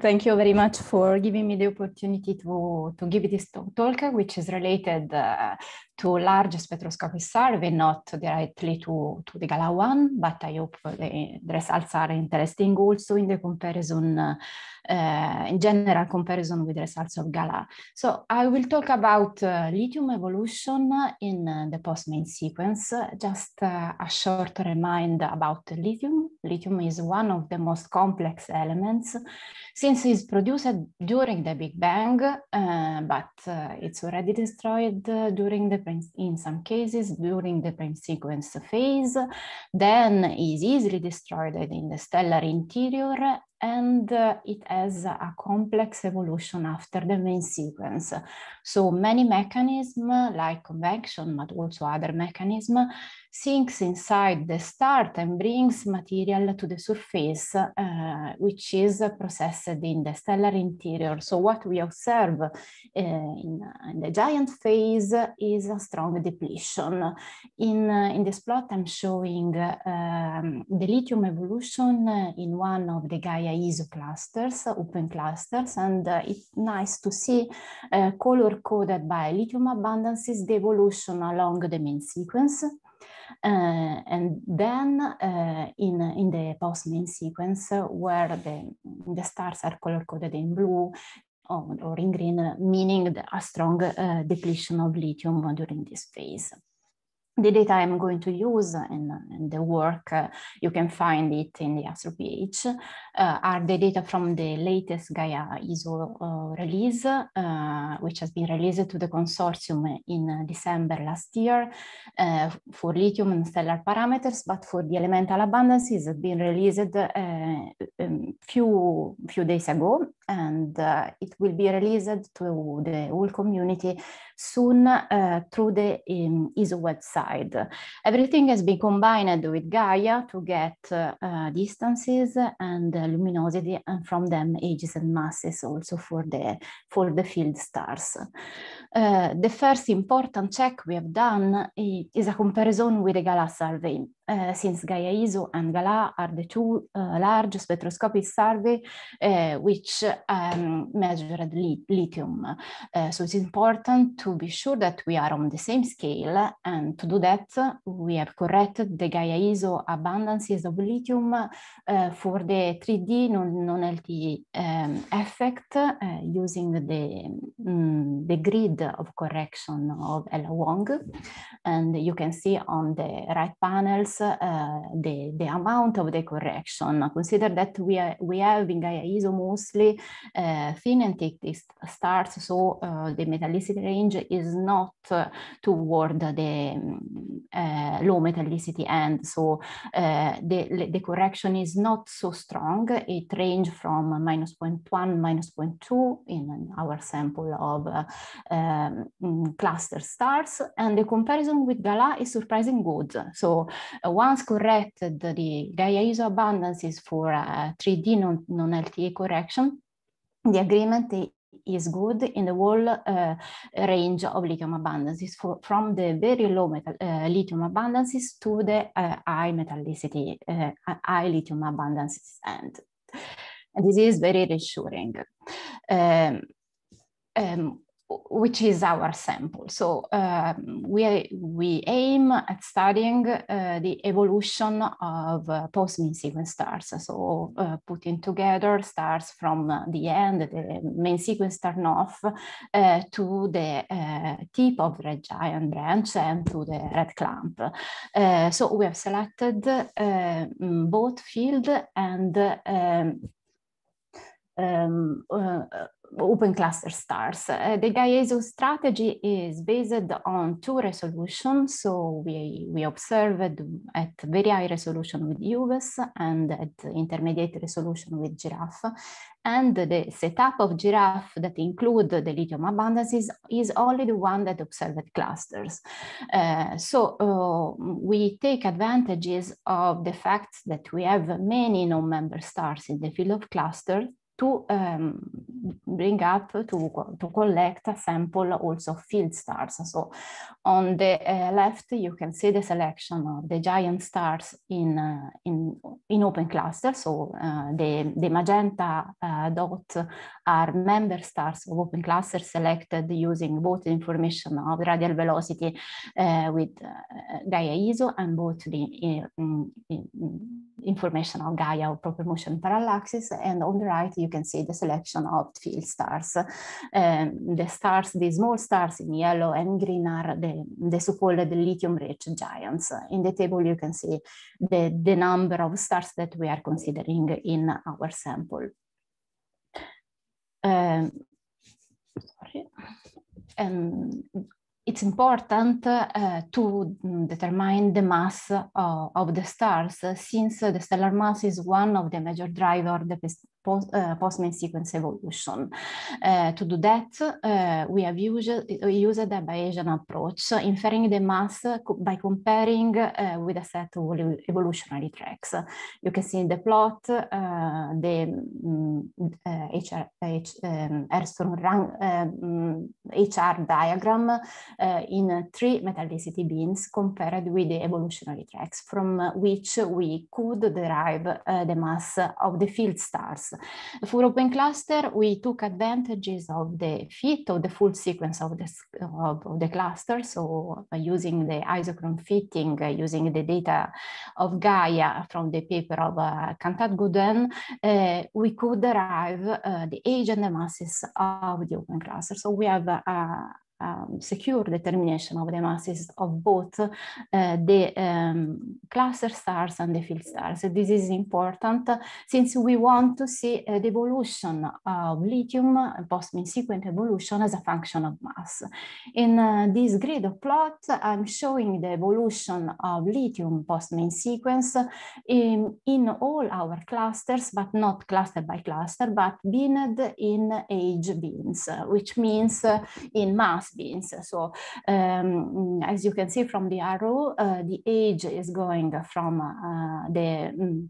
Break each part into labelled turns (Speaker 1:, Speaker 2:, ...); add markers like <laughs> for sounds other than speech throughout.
Speaker 1: thank you very much for giving me the opportunity to, to give this talk, which is related uh, to large spectroscopic survey, not directly to, to the GALA one, but I hope the, the results are interesting also in the comparison, uh, in general comparison with results of GALA. So I will talk about uh, lithium evolution in uh, the post-main sequence. Just uh, a short remind about lithium. Lithium is one of the most complex elements since it's produced during the Big Bang, uh, but it's already destroyed during the in some cases during the main sequence phase, then is easily destroyed in the stellar interior and uh, it has a complex evolution after the main sequence. So many mechanisms like convection, but also other mechanisms sinks inside the start and brings material to the surface, uh, which is processed in the stellar interior. So what we observe uh, in, in, the giant phase is a strong depletion. In, uh, in this plot, I'm showing um, the lithium evolution in one of the Gaia ISO clusters, open clusters, and uh, it's nice to see uh, color coded by lithium abundances, the evolution along the main sequence. Uh, and then uh, in, in the post-main sequence, where the, the stars are color-coded in blue, or in green, meaning a strong uh, depletion of lithium during this phase the data I'm going to use and, the work, uh, you can find it in the AstroPH, uh, are the data from the latest Gaia ISO uh, release, uh, which has been released to the consortium in uh, December last year uh, for lithium and stellar parameters, but for the elemental abundances has been released a um, few, few days ago, and it will be released to the whole community soon uh, through the um, ehm, ISO website. Everything has been combined with Gaia to get uh, distances and luminosity and from them ages and masses also for the, for the field stars. Eh, the first important check we have done is a comparison with the GALA survey uh, since Gaia-ISO and GALA are the two uh, large spectroscopic survey uh, which um, measured li lithium. so it's important to be sure that we are on the same scale and to do that we have corrected the Gaia-ISO abundances of lithium for the 3D non-LTE non um, effect using the, um, the grid of correction of L. Wong. And you can see on the right panels Eh, the, the amount of the correction. Consider that we, are, we have in Gaia ISO mostly eh, thin and thick stars, so eh, the metallicity range is not toward the low metallicity end. So the, the correction is not so strong. It ranges from minus 0.1, minus 0.2 in our sample of uh, um, cluster stars. And the comparison with Gala is surprisingly good. So uh, once corrected, the Gaia-ISO abundances for 3D uh, non-LTA correction. The agreement is good in the whole uh, range of lithium abundances for, from the very low metal, uh, lithium abundances to the uh, high metallicity, uh, high lithium abundances. And, and this is very reassuring. Um, um, which is our sample. So um, we, we aim at studying uh, the evolution of uh, post-mean sequence stars. So uh, putting together stars from the end, the main sequence star north, uh, to the uh, tip of the red giant branch and to the red clump. Uh, so we have selected both field and um, um, uh, open cluster stars. Uh, the GAIESO strategy is based on two resolutions. So we, we observed at very high resolution with UVs and at intermediate resolution with giraffe. And the setup of giraffe that include the lithium abundances is only the one that observed clusters. Uh, so uh, we take advantages of the fact that we have many non-member stars in the field of clusters to um, bring up to, to collect a sample also field stars. So on the uh, left, you can see the selection of the giant stars in, uh, in, in open cluster. So uh, the, the magenta uh, dot are member stars of open cluster selected using both information of radial velocity uh, with uh, Gaia ISO and both the mm, mm, information of Gaia or proper motion parallaxis. And on the right, you can see the selection of field stars. Um, the stars, the small stars in yellow and green are the, the so-called lithium-rich giants. In the table, you can see the, the number of stars that we are considering in our sample. Um, sorry. Um, it's important uh, to determine the mass uh, of the stars uh, since the stellar mass is one of the major driver the post, eh, Postman sequence evolution. Eh, to do that, eh, we have used, used a Bayesian approach, inferring the mass by comparing with a set of evolutionary tracks. You can see in the plot the mm, um, HR, mm, HR diagram in three metallicity bins compared with the evolutionary tracks from which we could derive uh, the mass of the field stars for Open Cluster, we took advantages of the fit of the full sequence of the, of the cluster. So uh, using the isochrone fitting, uh, using the data of Gaia from the paper of uh, Kantat uh, we could derive the age and the masses of the Open Cluster. So we have um, secure determination of the masses of both uh, the um, cluster stars and the field stars. So this is important since we want to see uh, the evolution of lithium post-mean sequence evolution as a function of mass. In uh, this grid of plot, I'm showing the evolution of lithium post-mean sequence in, in all our clusters, but not cluster by cluster, but binned in age bins, which means eh, in mass glass beans. So um, as you can see from the arrow, uh, the age is going from uh, the mm,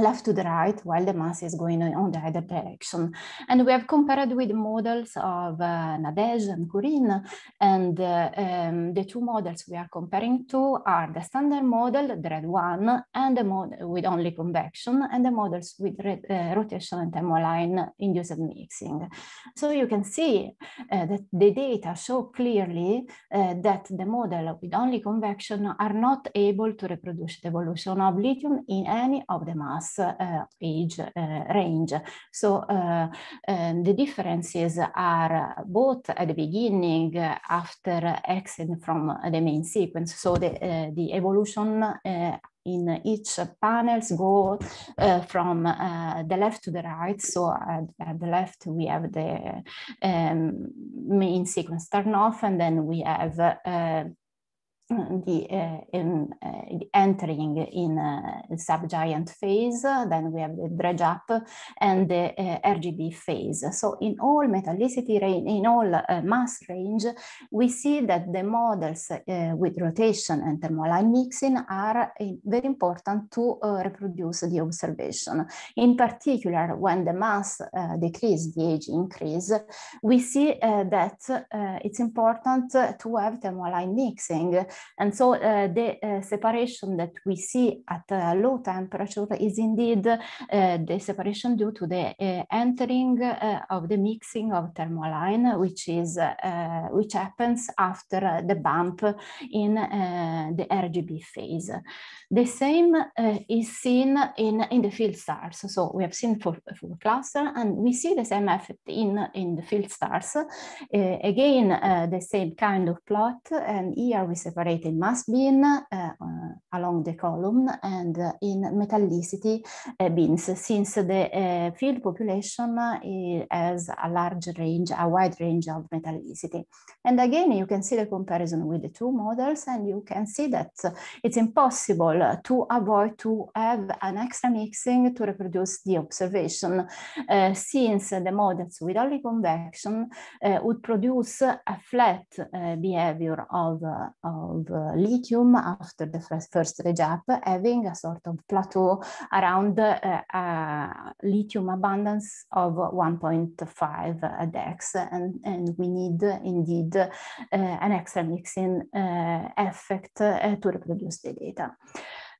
Speaker 1: left to the right while the mass is going on the other direction. And we have compared with models of uh, and Corinne, and uh, um, the two models we are comparing to are the standard model, the red one, and the model with only convection, and the models with red, uh, rotation and thermoline induced mixing. So you can see uh, that the data show clearly uh, that the model with only convection are not able to reproduce the evolution of lithium in any of the mass plus eh, age eh, range. So eh, the differences are both at the beginning after exit from the main sequence. So the, the evolution in each panels go uh, from uh, the left to the right. So at, at the left, we have the um, main sequence turn off, and then we have uh, the, uh, uh, entering in a eh, subgiant phase, then we have the dredge up and the eh, RGB phase. So in all metallicity range, in all eh, mass range, we see that the models with rotation and line mixing are very important to reproduce the observation. In particular, when the mass decrease, the age increase, we see that it's important to have line mixing and so uh, the uh, separation that we see at uh, low temperature is indeed the separation due to the entering of the mixing of thermoline, which is which happens after the bump in the RGB phase. The same is seen in, in the field stars. So we have seen for, for cluster and we see the same effect in, in the field stars. again, the same kind of plot and here we separate incorporated mass bin eh, eh, along the column and in metallicity eh, bins, since the field population has a large range, a wide range of metallicity. And again, you can see the comparison with the two models and you can see that it's impossible to avoid to have an extra mixing to reproduce the observation, uh, since the models with only convection uh, would produce a flat uh, behavior of, of of uh, lithium after the first rejab, having a sort of plateau around uh, lithium abundance of 1.5 dex. And, and we need indeed uh, an extra mixing uh, effect to reproduce the data.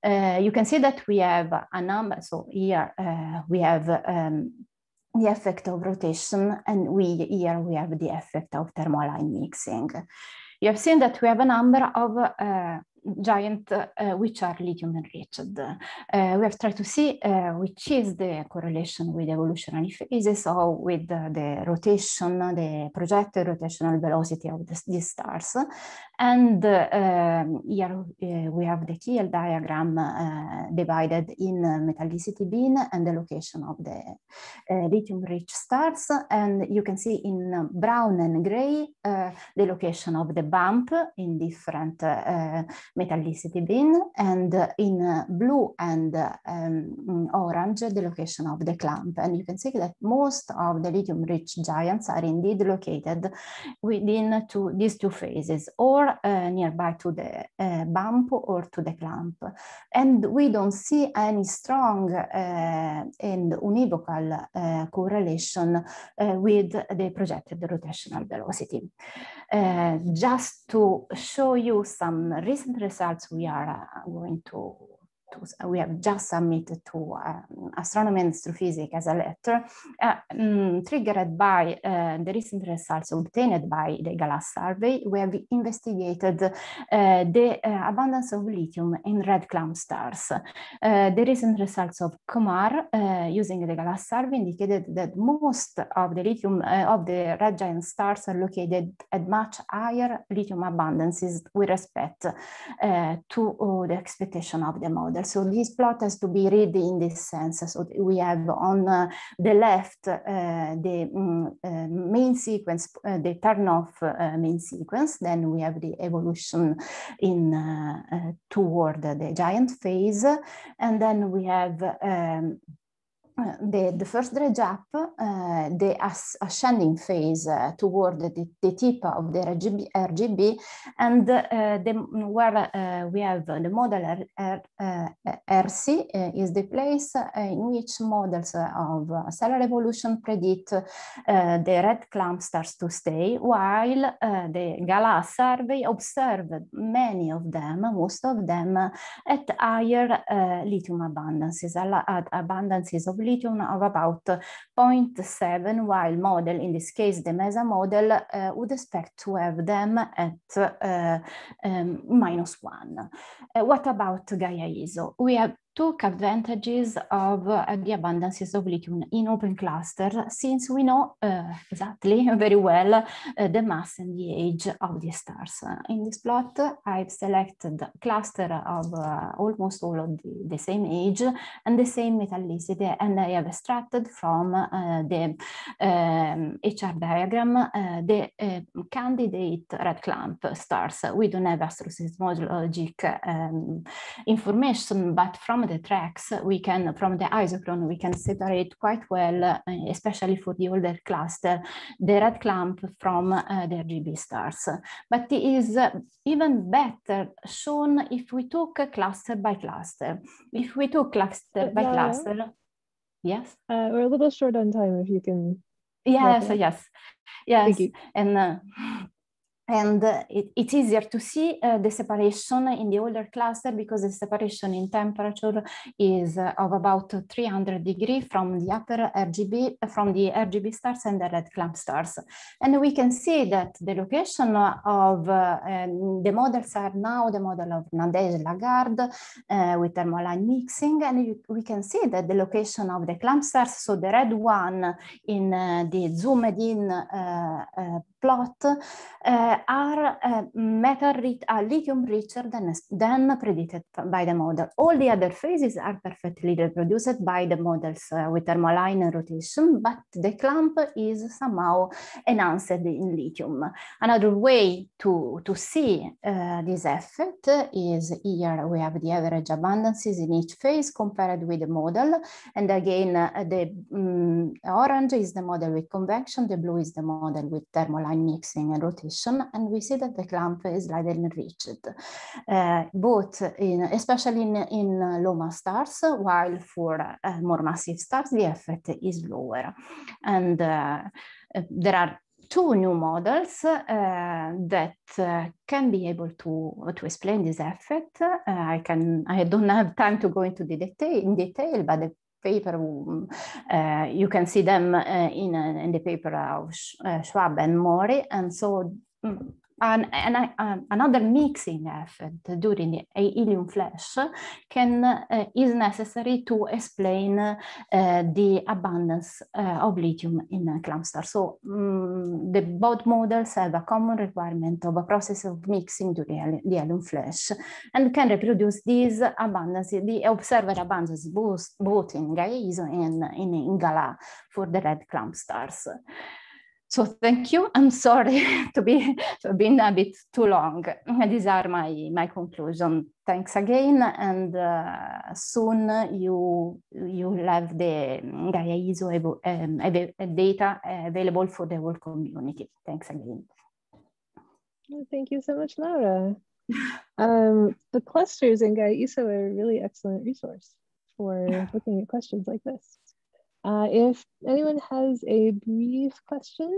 Speaker 1: Uh, you can see that we have a number. So here uh, we have um, the effect of rotation, and we here we have the effect of thermal line mixing. You have seen that we have a number of eh, giant uh, which are lithium enriched. Uh, we have tried to see uh, which is the correlation with evolutionary phases or with uh, the rotation, the projected rotational velocity of the, these stars. And um, here uh, we have the TL diagram uh, divided in uh, metallicity bin and the location of the lithium-rich stars. And you can see in brown and gray the location of the bump in different metallicity bin, and in blue and um, orange the location of the clump. And you can see that most of the lithium-rich giants are indeed located within two, these two phases, or or uh, eh, nearby to the uh, bump or to the clamp. And we don't see any strong eh, and univocal correlation with the projected rotational velocity. just to show you some recent results we are uh, going to uh, we have just submitted to um, astronomy and astrophysics as a letter, uh, mm, triggered by uh, the recent results obtained by the GALAS survey, we have investigated uh, the uh, abundance of lithium in red clump stars. Uh, the recent results of Kumar using the GALAS survey indicated that most of the lithium of the red giant stars are located at much higher lithium abundances with respect to the expectation of the model. So this plot has to be read in this sense. So we have on uh, the left uh, the um, main sequence, uh, the turn off uh, main sequence. Then we have the evolution in toward the giant phase, and then we have. Um, Eh, the, the first dredge up, uh, the as ascending phase uh, toward the, the, tip of the RGB, RGB and uh, the, where we have the model R, R, RC is the place in which models of stellar evolution predict the red clump starts to stay, while the GALA survey observed many of them, most of them, at higher lithium abundances, at abundances of lithium of about 0.7, while model, in this case, the MESA model, uh, would expect to have them at uh, um, minus one. Uh, what about Gaia-ISO? We have took advantages of uh, the abundances of lithium in open clusters since we know uh, exactly <laughs> very well uh, the mass and the age of the stars. in this plot, I've selected cluster of uh, almost all of the, the, same age and the same metallicity, and I have extracted from uh, the um, HR diagram uh, the candidate red clump stars. We don't have astrosismologic um, information, but from the tracks, we can, from the isochrone, we can separate quite well, eh, especially for the older cluster, the red clump from eh, the RGB stars. But it is eh, even better shown if we took cluster by cluster. If we took cluster uh, by yeah. cluster, yes? Uh, we're a little short on time if you can.
Speaker 2: Yes, yes,
Speaker 1: yes. And uh, and uh, it, it's easier to see uh, the separation in the older cluster because the separation in temperature is uh, of about 300 degrees from the upper RGB, from the RGB stars and the red clump stars. And we can see that the location of uh, um, the models are now the model of Nadege Lagarde uh, with line mixing. And you, we can see that the location of the clump stars, so the red one in uh, the zoomed in plot uh, are uh, metal rich, are lithium richer than, than predicted by the model. All the other phases are perfectly reproduced by the models uh, with thermaline and rotation, but the clump is somehow enhanced in lithium. Another way to, to see this effect is here we have the average abundances in each phase compared with the model. And again, the um, orange is the model with convection, the blue is the model with thermaline by mixing and rotation, and we see that the clamp is slightly enriched, uh, both in, especially in, in mass stars, while for uh, more massive stars, the effect is lower. And uh, there are two new models uh, that uh, can be able to, to explain this effect. Uh, I, can, I don't have time to go into the detail, in detail, but the paper. Uh, you can see them eh, in, eh, in the paper of Schwab and Mori. And so an, an, another mixing effect during the helium flash can uh, is necessary to explain uh, the abundance uh, of lithium in a stars. So um, the both models have a common requirement of a process of mixing during the helium flash and can reproduce this abundance, the observed abundance both, both in Gaia ISO and in, in Gala for the red clump stars. So thank you. I'm sorry <laughs> to be to been a bit too long. These are my my conclusion. Thanks again, and uh, soon you you have the Gaia ISO um, data available for the whole community. Thanks again. Oh, thank you so much, Laura. <laughs> um, the clusters in Gaia ISO are a really excellent resource for <laughs> looking at questions like this. Uh, if anyone has a brief question,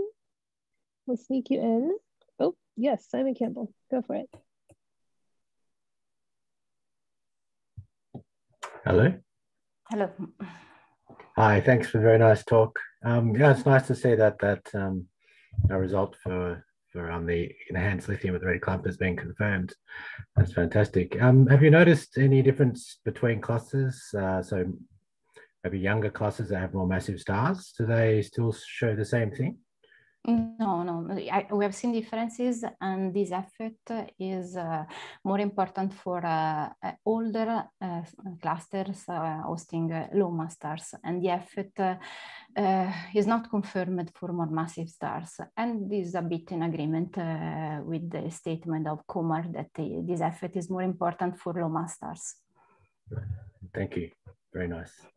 Speaker 1: we'll sneak you in. Oh, yes, Simon Campbell, go for it. Hello. Hello. Hi, thanks for a very nice talk. Um, yeah, it's nice to see that that um, result for for um, the enhanced lithium with red clump has been confirmed. That's fantastic. Um, have you noticed any difference between clusters? Uh, so maybe younger clusters that have more massive stars, do they still show the same thing? No, no, I, we have seen differences, and this effect is uh, more important for uh, uh older uh, clusters uh, hosting uh, low mass stars, and the effect is not confirmed for more massive stars. And this is a bit in agreement with the statement of Kumar that the, this effect is more important for low mass stars. Thank you. Very nice.